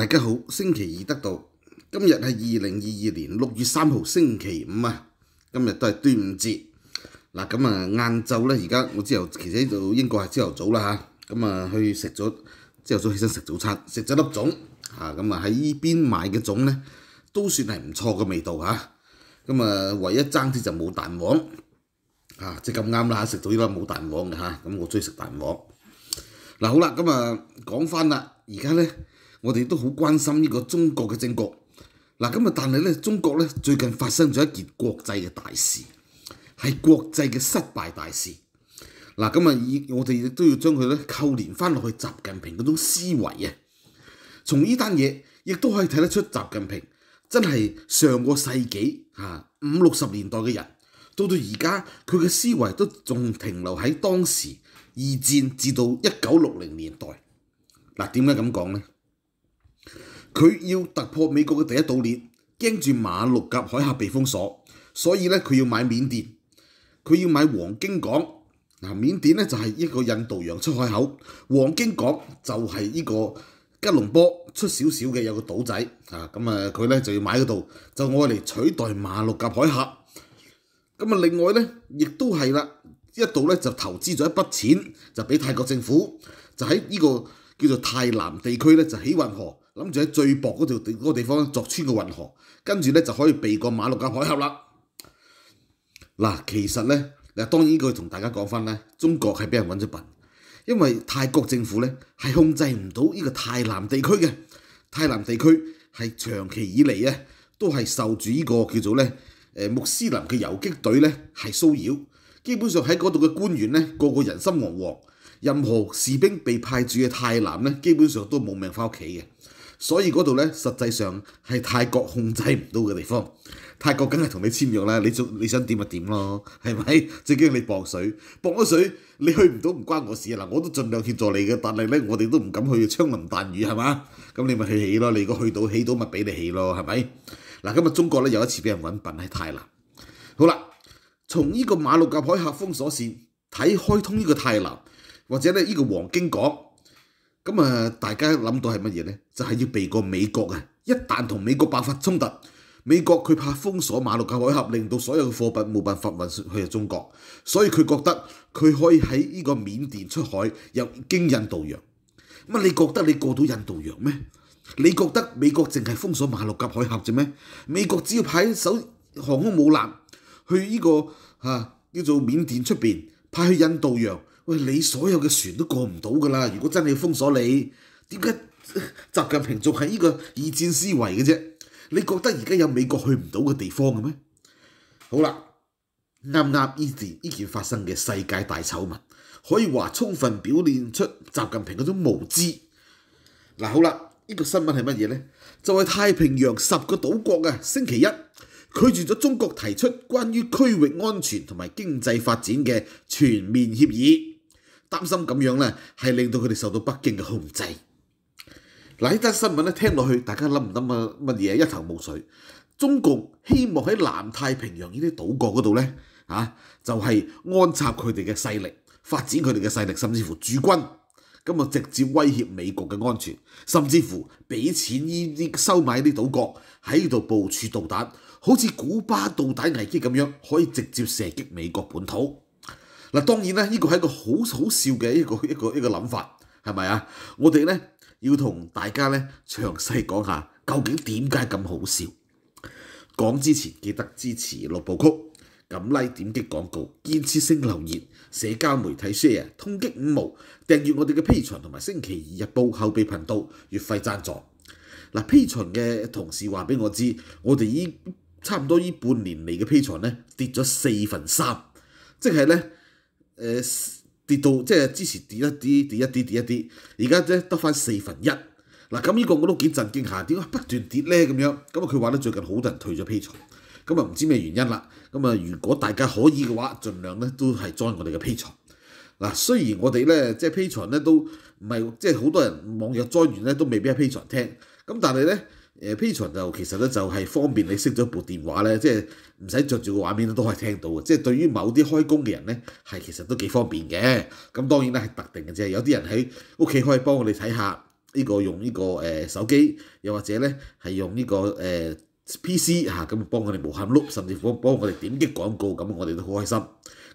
大家好，星期二得到，今日系二零二二年六月三号，星期五啊。今日都系端午节嗱，咁啊晏昼咧，而家我朝头，其实呢度应该系朝头早啦吓。咁啊去食咗朝头早起身食早餐，食咗粒粽吓。咁啊喺依边买嘅粽咧，都算系唔错嘅味道吓。咁啊，唯一争啲就冇蛋黄啊，即系咁啱啦。食到依粒冇蛋黄嘅吓，咁我中意食蛋黄。嗱好啦，咁啊讲翻啦，而家咧。我哋都好關心呢個中國嘅政局嗱。咁啊，但係咧，中國咧最近發生咗一件國際嘅大事，係國際嘅失敗大事。嗱，咁啊，以我哋亦都要將佢咧扣連翻落去習近平嗰種思維啊。從呢單嘢亦都可以睇得出，習近平真係上個世紀嚇五六十年代嘅人，到到而家佢嘅思維都仲停留喺當時二戰至到一九六零年代。嗱，點解咁講咧？佢要突破美國嘅第一島鏈，驚住馬六甲海峽被封鎖，所以咧佢要買緬甸，佢要買黃金港。嗱，緬甸咧就係一個印度洋出海口，黃金港就係呢個吉隆坡出少少嘅有個島仔啊！咁啊，佢咧就要買嗰度，就愛嚟取代馬六甲海峽。咁啊，另外咧亦都係啦，一度咧就投資咗一筆錢，就俾泰國政府就喺呢個叫做泰南地區咧就起運河。諗住喺最薄嗰條地嗰個地方作穿個運河，跟住咧就可以避過馬六甲海峽啦。嗱，其實咧，嗱當然呢要同大家講翻咧，中國係俾人揾咗笨，因為泰國政府咧係控制唔到呢個泰南地區嘅。泰南地區係長期以嚟咧都係受住呢個叫做咧誒穆斯林嘅遊擊隊咧係騷擾，基本上喺嗰度嘅官員咧個個人心惶惶，任何士兵被派駐嘅泰南咧基本上都冇命翻屋企嘅。所以嗰度咧，實際上係泰國控制唔到嘅地方。泰國梗係同你簽約啦，你想你想點就點咯，係咪？最驚你博水，博咗水你去唔到唔關我事啊！嗱，我都盡量協助你嘅，但係咧我哋都唔敢去，槍林彈雨係嘛？咁你咪去起咯，你如果去到起到，咪俾你起咯，係咪？嗱，今日中國咧有一次俾人揾笨喺泰南。好啦，從呢個馬六甲海峽封鎖線睇開通呢個泰南，或者咧呢個黃金港。咁啊！大家諗到係乜嘢咧？就係要避過美國啊！一旦同美國爆發衝突，美國佢怕封鎖馬六甲海峽，令到所有貨品冇辦法運去中國，所以佢覺得佢可以喺呢個緬甸出海入經印度洋。乜你覺得你過到印度洋咩？你覺得美國淨係封鎖馬六甲海峽啫咩？美國只要派艘航空母艦去呢個啊叫做緬甸出面，派去印度洋。喂，你所有嘅船都過唔到噶啦！如果真係封鎖你，點解習近平仲係呢個二戰思維嘅啫？你覺得而家有美國去唔到嘅地方嘅咩？好啦，啱啱呢件呢件發生嘅世界大醜聞，可以話充分表現出習近平嗰種無知。嗱，好啦，呢個新聞係乜嘢咧？就係太平洋十個島國啊！星期一拒絕咗中國提出關於區域安全同埋經濟發展嘅全面協議。擔心咁樣咧，係令到佢哋受到北京嘅控制。嗱，呢單新聞咧聽落去，大家諗唔諗啊？乜嘢？一頭霧水。中共希望喺南太平洋呢啲島國嗰度咧，啊，就係安插佢哋嘅勢力，發展佢哋嘅勢力，甚至乎駐軍，咁啊直接威脅美國嘅安全，甚至乎俾錢呢啲收買啲島國喺度部署導彈，好似古巴導彈危機咁樣，可以直接射擊美國本土。嗱，當然咧，呢個係一個好好笑嘅一個 一個一個諗法，係咪啊？我哋咧要同大家咧詳細講下，究竟點解咁好笑？講之前記得支持六部曲，咁拉點擊廣告，建設性留言，社交媒體 share，通擊五毛，訂閱我哋嘅 P 馴同埋星期二日報後備頻道月費贊助。嗱，p 馴嘅同事話俾我知，我哋依差唔多依半年嚟嘅 P 馴咧跌咗四分三，即係咧。誒跌到即係之前跌一啲跌一啲跌一啲，而家咧得翻四分一。嗱，咁呢個我都幾震驚下，點解不斷跌咧咁樣？咁啊佢話咧最近好多人退咗 P 財，咁啊唔知咩原因啦。咁啊如果大家可以嘅話，儘量咧都係栽我哋嘅 P 財。嗱，雖然我哋咧即係 P 財咧都唔係即係好多人往友栽完咧都未必喺 P 財聽，咁但係咧。誒 P 尋就其實咧就係方便你熄咗部電話咧，即係唔使著住個畫面都可以聽到嘅。即係對於某啲開工嘅人咧，係其實都幾方便嘅。咁當然咧係特定嘅啫，有啲人喺屋企可以幫我哋睇下呢個用呢個誒手機，又或者咧係用呢個誒 PC 嚇咁幫我哋無限碌，甚至乎幫我哋點擊廣告，咁我哋都好開心。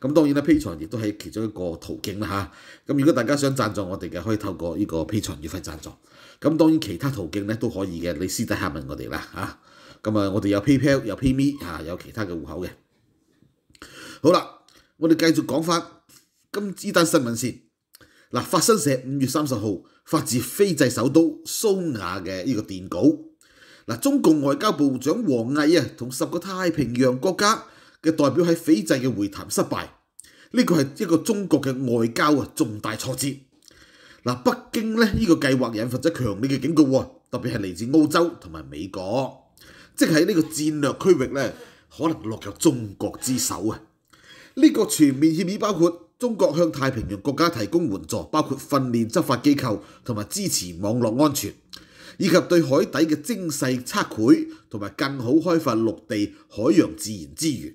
咁當然啦，P n 亦都係其中一個途徑啦嚇。咁如果大家想贊助我哋嘅，可以透過呢個 P n 月費贊助。咁當然其他途徑咧都可以嘅，你私底下問我哋啦嚇。咁啊，我哋有 PayPal，有 PayMe 嚇，有其他嘅户口嘅。好啦，我哋繼續講翻今支單新聞先。嗱，法新社五月三十號發自非制首都蘇瓦嘅呢個電稿。嗱，中共外交部長王毅啊，同十個太平洋國家嘅代表喺非制嘅會談失敗，呢個係一個中國嘅外交啊重大挫折。嗱，北京咧呢個計劃引發咗強烈嘅警告喎，特別係嚟自歐洲同埋美國，即係喺呢個戰略區域咧，可能落入中國之手啊！呢個全面協議包括中國向太平洋國家提供援助，包括訓練執法機構同埋支持網絡安全，以及對海底嘅精細測繪同埋更好開發陸地海洋自然資源。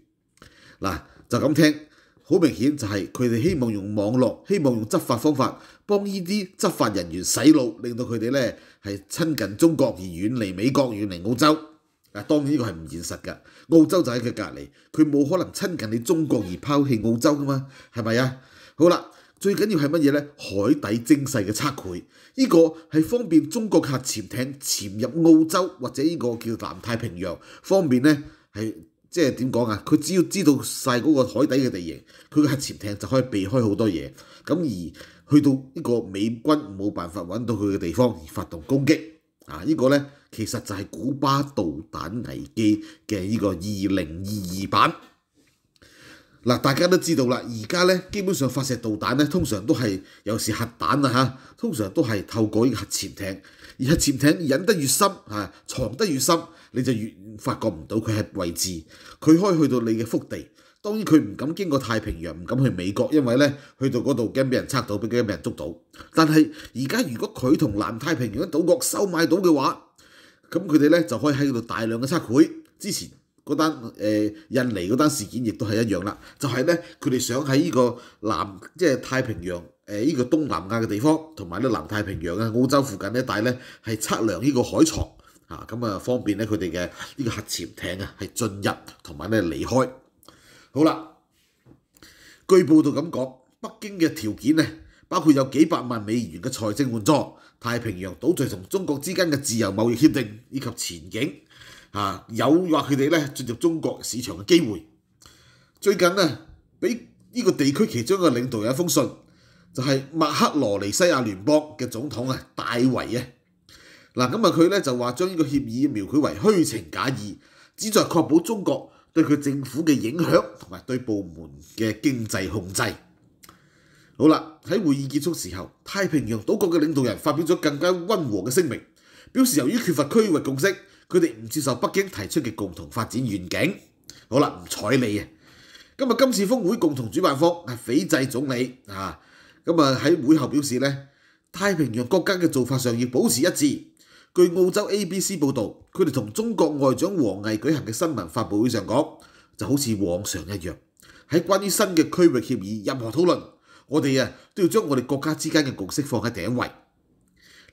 嗱，就咁聽。好明顯就係佢哋希望用網絡，希望用執法方法幫呢啲執法人員洗腦，令到佢哋咧係親近中國而遠離美國遠離澳洲。啊，當然呢個係唔現實㗎。澳洲就喺佢隔離，佢冇可能親近你中國而拋棄澳洲㗎嘛？係咪啊？好啦，最緊要係乜嘢咧？海底精細嘅測繪，呢個係方便中國客潛艇潛入澳洲或者呢個叫南太平洋，方便咧係。即係點講啊？佢只要知道晒嗰個海底嘅地形，佢個潛艇就可以避開好多嘢。咁而去到呢個美軍冇辦法揾到佢嘅地方而發動攻擊，啊！呢個咧其實就係古巴導彈危機嘅呢個二零二二版。嗱，大家都知道啦，而家咧基本上發射導彈咧，通常都係有時核彈啊嚇，通常都係透過呢個潛艇。而係潛艇忍得越深，啊，藏得越深，你就越發覺唔到佢係位置。佢可以去到你嘅腹地，當然佢唔敢經過太平洋，唔敢去美國，因為咧去到嗰度驚俾人測到，驚俾人捉到。但係而家如果佢同南太平洋嘅島國收買到嘅話，咁佢哋咧就可以喺度大量嘅測繪。之前嗰單誒印尼嗰單事件亦都係一樣啦，就係咧佢哋想喺呢個南即係太平洋。誒呢個東南亞嘅地方，同埋呢南太平洋啊、澳洲附近呢一系咧係測量呢個海床啊，咁啊，方便咧佢哋嘅呢個核潛艇啊係進入同埋咧離開。好啦，據報道咁講，北京嘅條件咧包括有幾百萬美元嘅財政援助、太平洋島在同中國之間嘅自由貿易協定以及前景啊，誘惑佢哋咧進入中國市場嘅機會。最近呢，俾呢個地區其中嘅領導有一封信。就係麥克羅尼西亞聯邦嘅總統啊，大維啊，嗱咁啊，佢咧就話將呢個協議描繪為虛情假意，旨在確保中國對佢政府嘅影響同埋對部門嘅經濟控制。好啦，喺會議結束時候，太平洋島國嘅領導人發表咗更加温和嘅聲明，表示由於缺乏區域共識，佢哋唔接受北京提出嘅共同發展願景。好啦，唔睬你啊！今日今次峰會共同主辦方係斐濟總理啊。咁啊喺會後表示咧，太平洋國家嘅做法上要保持一致。據澳洲 ABC 報導，佢哋同中國外長王毅舉行嘅新聞發佈會上講，就好似往常一樣，喺關於新嘅區域協議任何討論，我哋啊都要將我哋國家之間嘅共識放喺第一位。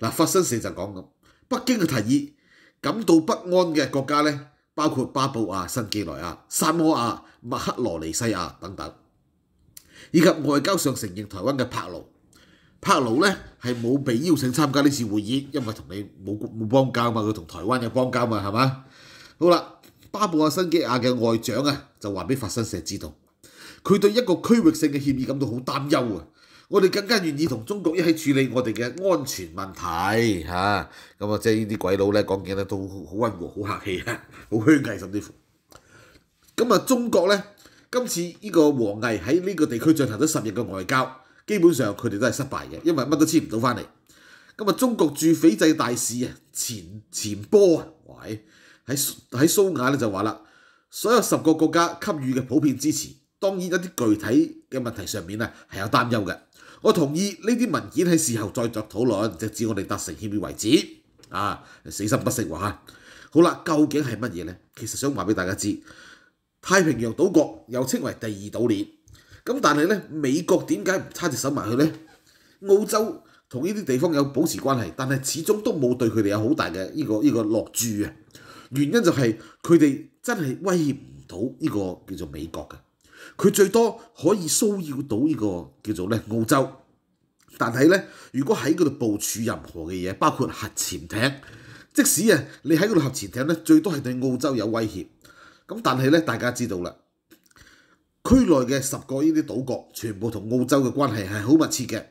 嗱，發生事就講咁，北京嘅提議感到不安嘅國家咧，包括巴布亞新幾內亞、薩摩亞、麥克羅尼西亞等等。以及外交上承認台灣嘅帕魯，帕魯咧係冇被邀請參加呢次會議，因為同你冇冇邦交嘛，佢同台灣有邦交嘛，係嘛？好啦，巴布亞新幾亞嘅外長啊，就話俾法新社知道，佢對一個區域性嘅協議感到好擔憂啊！我哋更加願意同中國一起處理我哋嘅安全問題嚇。咁啊，即係呢啲鬼佬咧講嘢咧都好温和、好客氣啊，好虛偽甚至乎。咁啊，中國咧。今次呢個王毅喺呢個地區進行咗十日嘅外交，基本上佢哋都係失敗嘅，因為乜都簽唔到翻嚟。咁啊，中國駐斐濟大使啊，錢錢波啊，喂，喺喺蘇瓦咧就話啦，所有十個國家給予嘅普遍支持，當然有啲具體嘅問題上面啊係有擔憂嘅。我同意呢啲文件喺事後再作討論，直至我哋達成協議為止。啊，死心不勝話。好啦，究竟係乜嘢咧？其實想話俾大家知。太平洋島國又稱為第二島鏈，咁但係咧美國點解唔插隻手埋去咧？澳洲同呢啲地方有保持關係，但係始終都冇對佢哋有好大嘅呢個呢個落注啊！原因就係佢哋真係威脅唔到呢個叫做美國嘅，佢最多可以騷擾到呢個叫做咧澳洲，但係咧如果喺嗰度部署任何嘅嘢，包括核潛艇，即使啊你喺嗰度核潛艇咧，最多係對澳洲有威脅。咁但係咧，大家知道啦，區內嘅十個呢啲島國，全部同澳洲嘅關係係好密切嘅，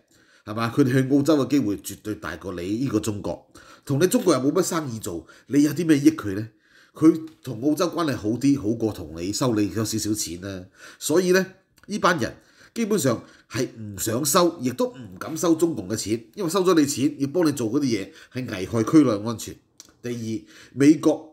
係嘛？佢哋去澳洲嘅機會絕對大過你呢個中國，同你中國又冇乜生意做，你有啲咩益佢咧？佢同澳洲關係好啲，好過同你收你有少少錢啊！所以咧，呢班人基本上係唔想收，亦都唔敢收中共嘅錢，因為收咗你錢，要幫你做嗰啲嘢係危害區內安全。第二，美國。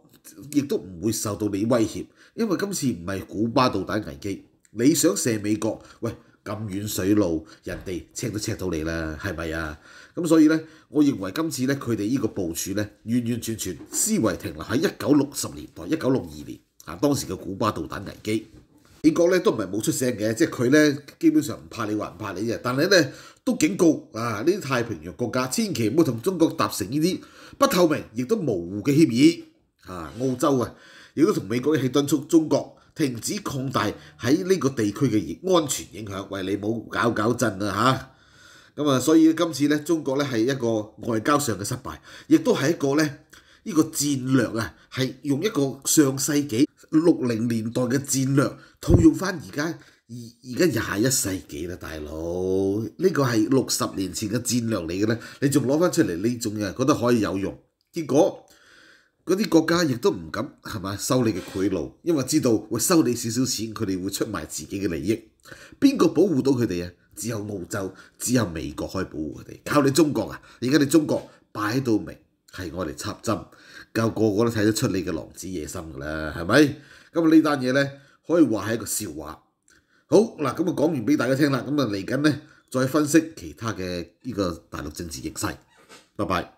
亦都唔會受到你威脅，因為今次唔係古巴導彈危機。你想射美國，喂咁遠水路，人哋赤都赤到你啦，係咪啊？咁所以咧，我認為今次咧佢哋呢個部署咧，完完全全思維停留喺一九六十年代、一九六二年啊當時嘅古巴導彈危機。美國咧都唔係冇出聲嘅，即係佢咧基本上唔怕你唔怕你啫。但係咧都警告啊！呢啲太平洋國家千祈唔好同中國達成呢啲不透明亦都模糊嘅協議。啊！澳洲啊，亦都同美國一起敦促中國停止擴大喺呢個地區嘅安全影響，為你冇搞搞震啊！嚇咁啊，所以今次咧，中國咧係一個外交上嘅失敗，亦都係一個咧呢個戰略啊，係用一個上世紀六零年代嘅戰略套用翻而家而而家廿一世紀啦，大佬呢個係六十年前嘅戰略嚟嘅咧，你仲攞翻出嚟呢種嘢，覺得可以有用，結果？嗰啲國家亦都唔敢係嘛收你嘅賄賂，因為知道會收你少少錢，佢哋會出賣自己嘅利益。邊個保護到佢哋啊？只有澳洲，只有美國可以保護佢哋。靠你中國啊！而家你中國擺到明係我哋插針，夠個個都睇得出你嘅狼子野心㗎啦，係咪？咁呢單嘢咧可以話係一個笑話。好嗱，咁啊講完俾大家聽啦，咁啊嚟緊咧再分析其他嘅呢個大陸政治形勢。拜拜。